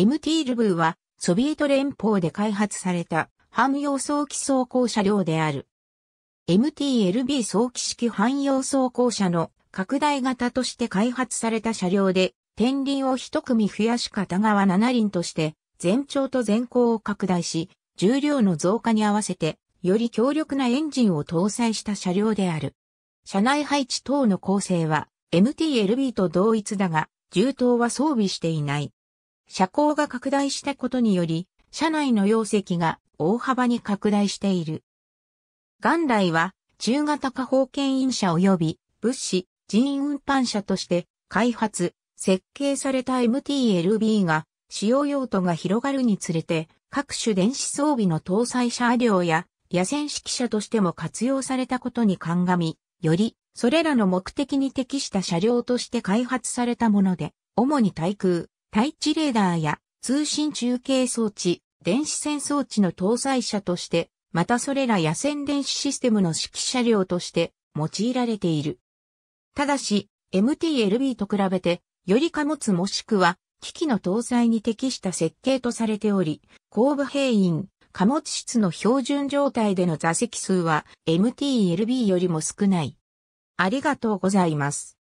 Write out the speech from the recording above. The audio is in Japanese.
MT ルブーはソビエト連邦で開発されたム用装機装甲車両である。MTLB 装機式汎用装甲車の拡大型として開発された車両で、天輪を一組増やし片側7輪として、全長と全高を拡大し、重量の増加に合わせて、より強力なエンジンを搭載した車両である。車内配置等の構成は、MTLB と同一だが、銃刀は装備していない。車高が拡大したことにより、車内の容積が大幅に拡大している。元来は中型化方牽引車及び物資、人員運搬車として開発、設計された MTLB が使用用途が広がるにつれて各種電子装備の搭載車両や野戦式車としても活用されたことに鑑み、よりそれらの目的に適した車両として開発されたもので、主に対空、対地レーダーや通信中継装置、電子戦装置の搭載車として、またそれら野戦電子システムの指揮車両として用いられている。ただし、MTLB と比べて、より貨物もしくは機器の搭載に適した設計とされており、後部兵員、貨物室の標準状態での座席数は MTLB よりも少ない。ありがとうございます。